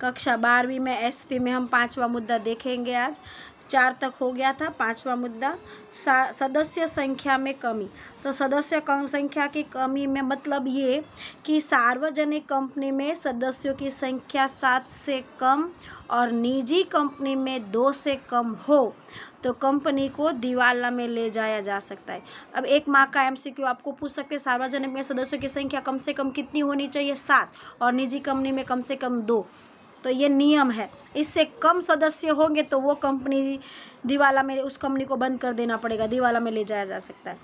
कक्षा बारहवीं में एसपी में हम पांचवा मुद्दा देखेंगे आज चार तक हो गया था पांचवा मुद्दा सदस्य संख्या में कमी तो सदस्य संख्या की कमी में मतलब ये कि सार्वजनिक कंपनी में सदस्यों की संख्या सात से कम और निजी कंपनी में दो से कम हो तो कंपनी को दिवाला में ले जाया जा सकता है अब एक माह का एमसीक्यू आपको पूछ सकते हैं सार्वजनिक में सदस्यों की संख्या कम से कम कितनी होनी चाहिए सात और निजी कंपनी में कम से कम दो तो ये नियम है इससे कम सदस्य होंगे तो वो कंपनी दिवाला में उस कंपनी को बंद कर देना पड़ेगा दिवाला में ले जाया जा सकता है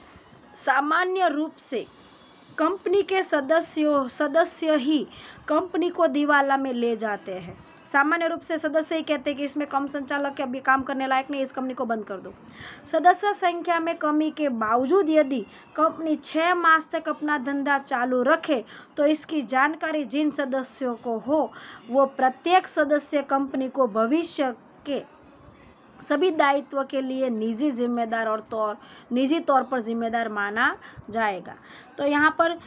सामान्य रूप से कंपनी के सदस्यों सदस्य ही कंपनी को दिवाला में ले जाते हैं सामान्य रूप से सदस्य ही कहते हैं कि इसमें कम संचालक के अभी काम करने लायक नहीं इस कंपनी को बंद कर दो सदस्य संख्या में कमी के बावजूद यदि कंपनी छः मास तक अपना धंधा चालू रखे तो इसकी जानकारी जिन सदस्यों को हो वो प्रत्येक सदस्य कंपनी को भविष्य के सभी दायित्व के लिए निजी जिम्मेदार और तौर निजी तौर पर जिम्मेदार माना जाएगा तो यहाँ पर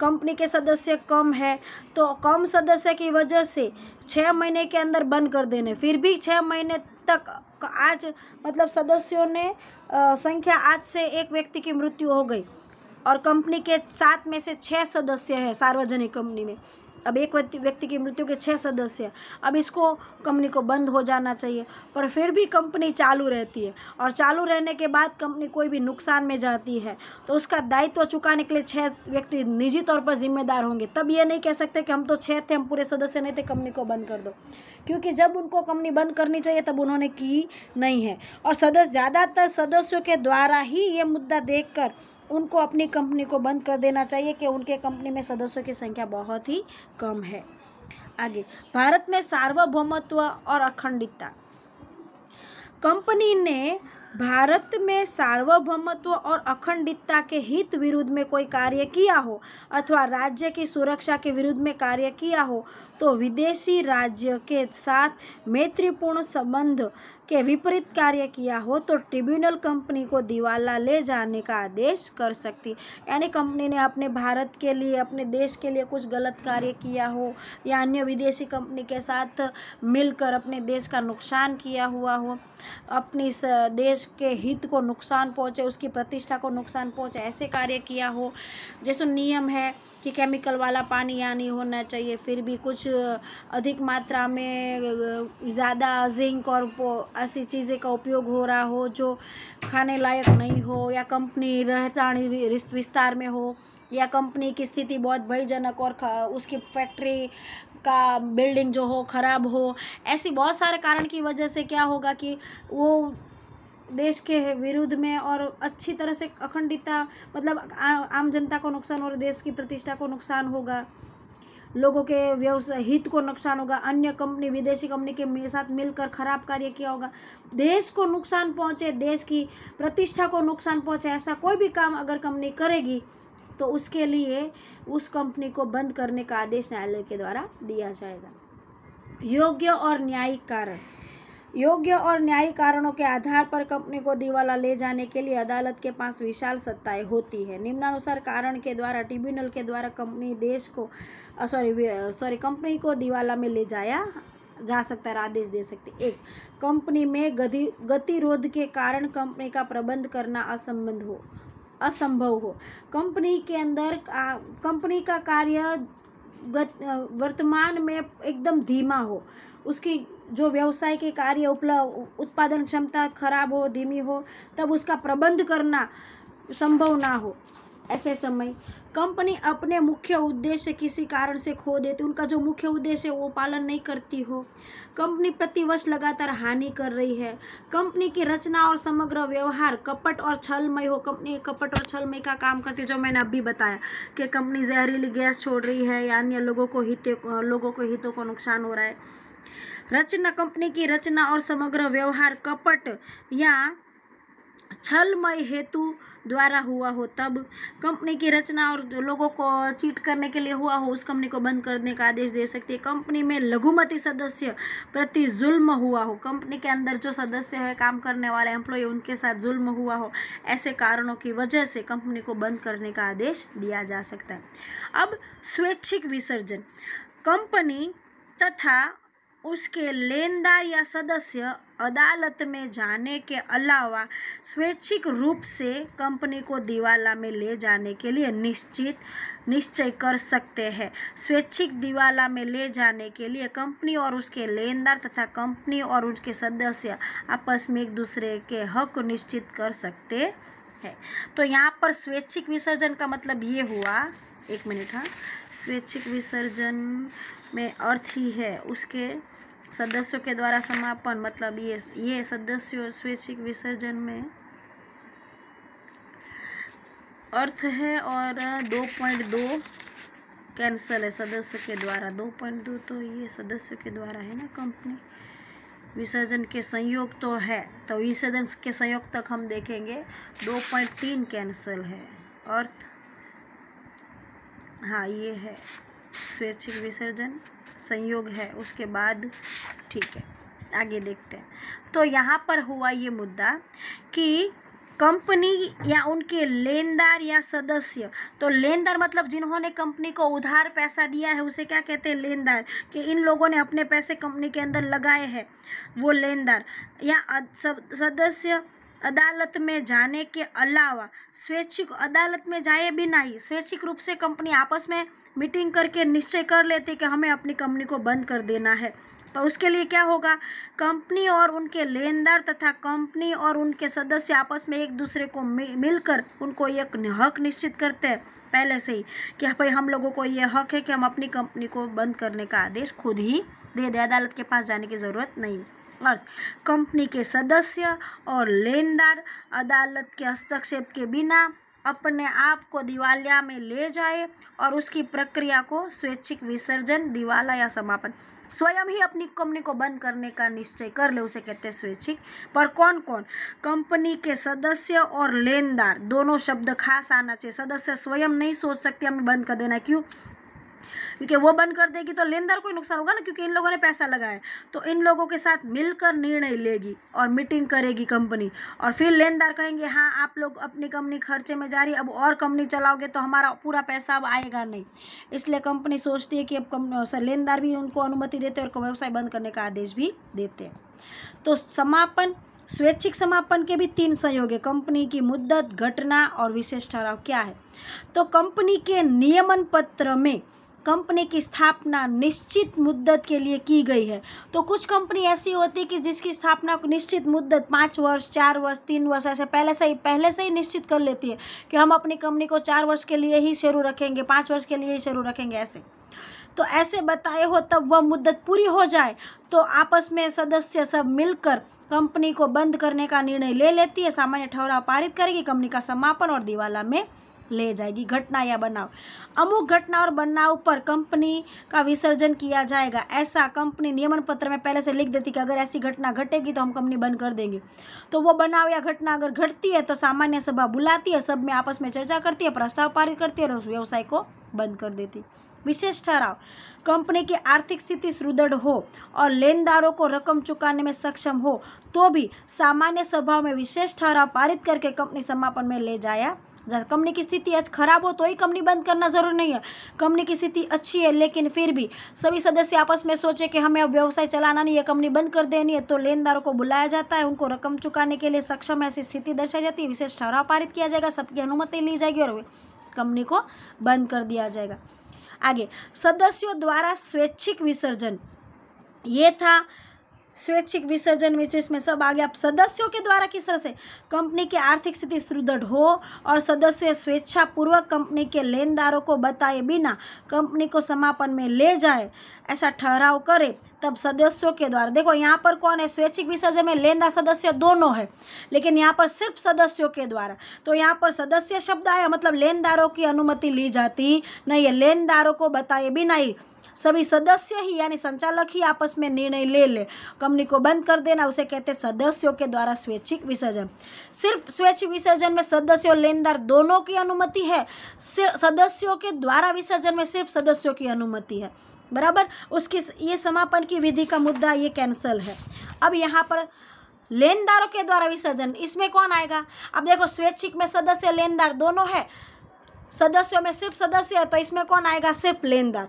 कंपनी के सदस्य कम है तो कम सदस्य की वजह से छः महीने के अंदर बंद कर देने फिर भी छः महीने तक आज मतलब सदस्यों ने आ, संख्या आज से एक व्यक्ति की मृत्यु हो गई और कंपनी के सात में से छः सदस्य हैं सार्वजनिक कंपनी में अब एक व्यक्ति की मृत्यु के छः सदस्य अब इसको कंपनी को बंद हो जाना चाहिए पर फिर भी कंपनी चालू रहती है और चालू रहने के बाद कंपनी कोई भी नुकसान में जाती है तो उसका दायित्व चुकाने के लिए छः व्यक्ति निजी तौर पर जिम्मेदार होंगे तब ये नहीं कह सकते कि हम तो छः थे हम पूरे सदस्य नहीं थे कंपनी को बंद कर दो क्योंकि जब उनको कंपनी बंद करनी चाहिए तब उन्होंने की नहीं है और सदस्य ज़्यादातर सदस्यों के द्वारा ही ये मुद्दा देखकर उनको अपनी कंपनी को बंद कर देना चाहिए कि उनके कंपनी में सदस्यों की संख्या बहुत ही कम है आगे भारत में सार्वभौमत्व और अखंडता कंपनी ने भारत में सार्वभौमत्व और अखंडता के हित विरुद्ध में कोई कार्य किया हो अथवा राज्य की सुरक्षा के विरुद्ध में कार्य किया हो तो विदेशी राज्य के साथ मैत्रीपूर्ण संबंध के विपरीत कार्य किया हो तो ट्रिब्यूनल कंपनी को दिवाला ले जाने का आदेश कर सकती यानी कंपनी ने अपने भारत के लिए अपने देश के लिए कुछ गलत कार्य किया हो या अन्य विदेशी कंपनी के साथ मिलकर अपने देश का नुकसान किया हुआ हो अपनी देश के हित को नुकसान पहुँचे उसकी प्रतिष्ठा को नुकसान पहुँचे ऐसे कार्य किया हो जैसे नियम है कि केमिकल वाला पानी या नहीं होना चाहिए फिर भी कुछ अधिक मात्रा में ज़्यादा जिंक और ऐसी चीज़ें का उपयोग हो रहा हो जो खाने लायक नहीं हो या कंपनी रहता विस्तार में हो या कंपनी की स्थिति बहुत भयजनक और उसकी फैक्ट्री का बिल्डिंग जो हो ख़राब हो ऐसी बहुत सारे कारण की वजह से क्या होगा कि वो देश के विरुद्ध में और अच्छी तरह से अखंडिता मतलब आ, आम जनता को नुकसान और देश की प्रतिष्ठा को नुकसान होगा लोगों के व्यवसाय हित को नुकसान होगा अन्य कंपनी विदेशी कंपनी के साथ मिलकर खराब कार्य किया होगा देश को नुकसान पहुंचे देश की प्रतिष्ठा को नुकसान पहुंचे ऐसा कोई भी काम अगर कंपनी करेगी तो उसके लिए उस कंपनी को बंद करने का आदेश न्यायालय के द्वारा दिया जाएगा योग्य और न्यायिक कारण योग्य और न्यायिक कारणों के आधार पर कंपनी को दिवाला ले जाने के लिए अदालत के पास विशाल सत्ताएं होती है निम्नानुसार कारण के द्वारा ट्रिब्यूनल के द्वारा कंपनी देश को सॉरी सॉरी कंपनी को दिवाला में ले जाया जा सकता है आदेश दे सकते एक कंपनी में गतिरोध के कारण कंपनी का प्रबंध करना असंबंध हो असंभव हो कंपनी के अंदर कंपनी का कार्य वर्तमान में एकदम धीमा हो उसकी जो व्यवसाय के कार्य उपलब्ध उत्पादन क्षमता खराब हो धीमी हो तब उसका प्रबंध करना संभव ना हो ऐसे समय कंपनी अपने मुख्य उद्देश्य किसी कारण से खो देती उनका जो मुख्य उद्देश्य है वो पालन नहीं करती हो कंपनी प्रतिवर्ष लगातार हानि कर रही है कंपनी की रचना और समग्र व्यवहार कपट और छलमय हो कंपनी कपट और छलमय का काम करती है जो मैंने अभी बताया कि कंपनी जहरीली गैस छोड़ रही है या अन्य लोगों को हित लोगों को हितों को नुकसान हो रहा है रचना कंपनी की रचना और समग्र व्यवहार कपट या छलमय हेतु द्वारा हुआ हो तब कंपनी की रचना और जो लोगों को चीट करने के लिए हुआ हो उस कंपनी को बंद करने का आदेश दे सकती है कंपनी में लघुमती सदस्य प्रति जुल्म हुआ हो कंपनी के अंदर जो सदस्य है काम करने वाले एम्प्लॉय उनके साथ जुल्म हुआ हो ऐसे कारणों की वजह से कंपनी को बंद करने का आदेश दिया जा सकता है अब स्वैच्छिक विसर्जन कंपनी तथा उसके लेनदार या सदस्य अदालत में जाने के अलावा स्वैच्छिक रूप से कंपनी को दिवाला में ले जाने के लिए निश्चित निश्चय कर सकते हैं स्वैच्छिक दिवाला में ले जाने के लिए कंपनी और उसके लेनदार तथा कंपनी और उसके सदस्य आपस में एक दूसरे के हक निश्चित कर सकते हैं तो यहाँ पर स्वैच्छिक विसर्जन का मतलब ये हुआ एक मिनट हाँ स्वैच्छिक विसर्जन में अर्थ ही है उसके सदस्यों के द्वारा समापन मतलब ये ये सदस्यों स्वैच्छिक विसर्जन में अर्थ है और दो पॉइंट दो कैंसल है सदस्यों के द्वारा दो पॉइंट दो तो ये सदस्यों के द्वारा है ना कंपनी विसर्जन के संयोग तो है तो विसर्जन के संयोग तक हम देखेंगे दो पॉइंट तीन कैंसल है अर्थ हाँ ये है स्वैच्छिक विसर्जन संयोग है उसके बाद ठीक है आगे देखते हैं तो यहाँ पर हुआ ये मुद्दा कि कंपनी या उनके लेनदार या सदस्य तो लेनदार मतलब जिन्होंने कंपनी को उधार पैसा दिया है उसे क्या कहते हैं लेनदार कि इन लोगों ने अपने पैसे कंपनी के अंदर लगाए हैं वो लेनदार या सदस्य अदालत में जाने के अलावा स्वैच्छिक अदालत में जाए बिना ही स्वैच्छिक रूप से कंपनी आपस में मीटिंग करके निश्चय कर लेती कि हमें अपनी कंपनी को बंद कर देना है पर उसके लिए क्या होगा कंपनी और उनके लेनदार तथा कंपनी और उनके सदस्य आपस में एक दूसरे को मिलकर उनको एक हक निश्चित करते हैं पहले से ही कि भाई हम लोगों को ये हक है कि हम अपनी कंपनी को बंद करने का आदेश खुद ही दे दें अदालत के पास जाने की ज़रूरत नहीं अर्थ कंपनी के सदस्य और लेनदार अदालत के हस्तक्षेप के बिना अपने आप को दिवालिया में ले जाए और उसकी प्रक्रिया को स्वैच्छिक विसर्जन दिवाला या समापन स्वयं ही अपनी कंपनी को बंद करने का निश्चय कर ले उसे कहते हैं स्वैच्छिक पर कौन कौन कंपनी के सदस्य और लेनदार दोनों शब्द खास आना चाहिए सदस्य स्वयं नहीं सोच सकते हमें बंद कर देना क्यों क्योंकि वो बंद कर देगी तो लेनदार को ही नुकसान होगा ना क्योंकि इन लोगों ने पैसा लगाया तो इन लोगों के साथ मिलकर निर्णय लेगी और मीटिंग करेगी कंपनी और फिर लेनदार कहेंगे हाँ आप लोग अपनी कंपनी खर्चे में जा रही अब और कंपनी चलाओगे तो हमारा पूरा पैसा अब आएगा नहीं इसलिए कंपनी सोचती है कि अब लेनदार भी उनको अनुमति देते और व्यवसाय बंद करने का आदेश भी देते हैं तो समापन स्वैच्छिक समापन के भी तीन संयोग है कंपनी की मुद्दत घटना और विशेष ठहराव क्या है तो कंपनी के नियमन पत्र में कंपनी की स्थापना निश्चित मुद्दत के लिए की गई है तो कुछ कंपनी ऐसी होती है कि जिसकी स्थापना को निश्चित मुद्दत पाँच वर्ष चार वर्ष तीन वर्ष ऐसे पहले से ही पहले से ही निश्चित कर लेती है कि हम अपनी कंपनी को चार वर्ष के लिए ही शुरू रखेंगे पाँच वर्ष के लिए ही शुरू रखेंगे ऐसे तो ऐसे बताए हो तब वह मुद्दत पूरी हो जाए तो आपस में सदस्य सब मिलकर कंपनी को बंद करने का निर्णय ले लेती है सामान्य ठहराव पारित करेगी कंपनी का समापन और दिवाला में ले जाएगी घटना या बनाव अमुक घटना और बनाव पर कंपनी का विसर्जन किया जाएगा ऐसा कंपनी नियमन पत्र में पहले से लिख देती कि अगर ऐसी घटना घटेगी तो हम कंपनी बंद कर देंगे तो वो बनाव या घटना अगर घटती है तो सामान्य सभा बुलाती है सब में आपस में चर्चा करती है प्रस्ताव पारित करती है और उस व्यवसाय को बंद कर देती विशेष ठहराव कंपनी की आर्थिक स्थिति सुदृढ़ हो और लेनदारों को रकम चुकाने में सक्षम हो तो भी सामान्य सभाओं में विशेष ठहराव पारित करके कंपनी समापन में ले जाया कंपनी की स्थिति आज खराब हो तो ही कंपनी बंद करना जरूरी नहीं है कंपनी की स्थिति अच्छी है लेकिन फिर भी सभी सदस्य आपस में सोचे कि हमें अब व्यवसाय चलाना नहीं है कंपनी बंद कर देनी है तो लेनदारों को बुलाया जाता है उनको रकम चुकाने के लिए सक्षम ऐसी स्थिति दर्शाई जाती है विशेष ठहराव पारित किया जाएगा सबकी अनुमति ली जाएगी और कंपनी को बंद कर दिया जाएगा आगे सदस्यों द्वारा स्वैच्छिक विसर्जन ये था स्वैच्छिक विसर्जन विशेष में सब आगे आप सदस्यों के द्वारा किस तरह से कंपनी की आर्थिक स्थिति सुदृढ़ हो और सदस्य स्वेच्छापूर्वक कंपनी के लेनदारों को बताए बिना कंपनी को समापन में ले जाए ऐसा ठहराव करे तब सदस्यों के द्वारा देखो यहाँ पर कौन है स्वैच्छिक विसर्जन में लेनदार सदस्य दोनों है लेकिन यहाँ पर सिर्फ सदस्यों के द्वारा तो यहाँ पर सदस्य शब्द आया मतलब लेनदारों की अनुमति ली जाती नहीं है लेनदारों को बताए बिना ही सभी सदस्य ही यानी संचालक ही आपस में निर्णय ले ले कंपनी को बंद कर देना उसे कहते सदस्यों के द्वारा स्वैच्छिक विसर्जन सिर्फ स्वैच्छिक विसर्जन में सदस्य और लेनदार दोनों की अनुमति है सदस्यों के द्वारा विसर्जन में सिर्फ सदस्यों की अनुमति है बराबर उसकी ये समापन की विधि का मुद्दा ये कैंसल है अब यहाँ पर लेनदारों के द्वारा विसर्जन इसमें कौन आएगा अब देखो स्वैच्छिक में सदस्य लेनदार दोनों है सदस्यों में सिर्फ सदस्य है तो इसमें कौन आएगा सिर्फ लेनदार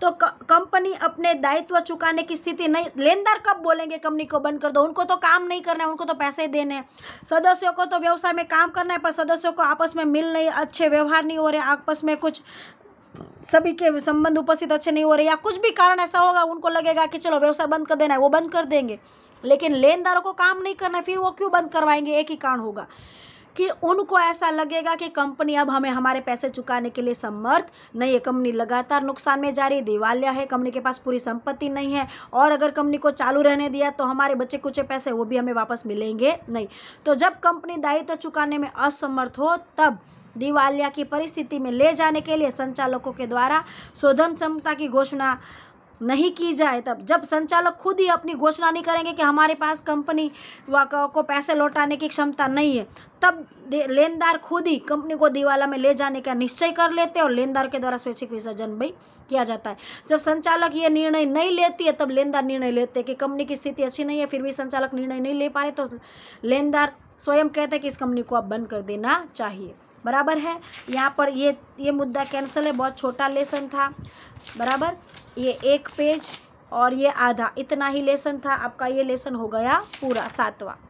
तो कंपनी अपने दायित्व चुकाने की स्थिति नहीं लेनदार कब बोलेंगे कंपनी को बंद कर दो उनको तो काम नहीं करना है उनको तो पैसे देने हैं सदस्यों को तो व्यवसाय में काम करना है पर सदस्यों को आपस में मिल नहीं अच्छे व्यवहार नहीं हो रहे आपस में कुछ सभी के संबंध उपस्थित अच्छे नहीं हो रहे या कुछ भी कारण ऐसा होगा उनको लगेगा कि चलो व्यवसाय बंद कर देना है वो बंद कर देंगे लेकिन लेनदारों को काम नहीं करना है फिर वो क्यों बंद करवाएंगे एक ही कारण होगा कि उनको ऐसा लगेगा कि कंपनी अब हमें हमारे पैसे चुकाने के लिए समर्थ नहीं है कंपनी लगातार नुकसान में जा रही दिवालिया है कंपनी के पास पूरी संपत्ति नहीं है और अगर कंपनी को चालू रहने दिया तो हमारे बच्चे कुचे पैसे वो भी हमें वापस मिलेंगे नहीं तो जब कंपनी दायित्व चुकाने में असमर्थ हो तब दिवालिया की परिस्थिति में ले जाने के लिए संचालकों के द्वारा शोधन क्षमता की घोषणा नहीं की जाए तब जब संचालक खुद ही अपनी घोषणा नहीं करेंगे कि हमारे पास कंपनी को पैसे लौटाने की क्षमता नहीं है तब लेनदार खुद ही कंपनी को दिवाला में ले जाने का निश्चय कर लेते हैं और लेनदार के द्वारा स्वैच्छिक विसर्जन भी किया जाता है जब संचालक ये निर्णय नहीं लेती है तब लेनदार निर्णय लेते हैं कि कंपनी की स्थिति अच्छी नहीं है फिर भी संचालक निर्णय नहीं ले पा रहे तो लेनदार स्वयं कहते हैं कि इस कंपनी को अब बंद कर देना चाहिए बराबर है यहाँ पर ये ये मुद्दा कैंसिल है बहुत छोटा लेसन था बराबर ये एक पेज और ये आधा इतना ही लेसन था आपका ये लेसन हो गया पूरा सातवां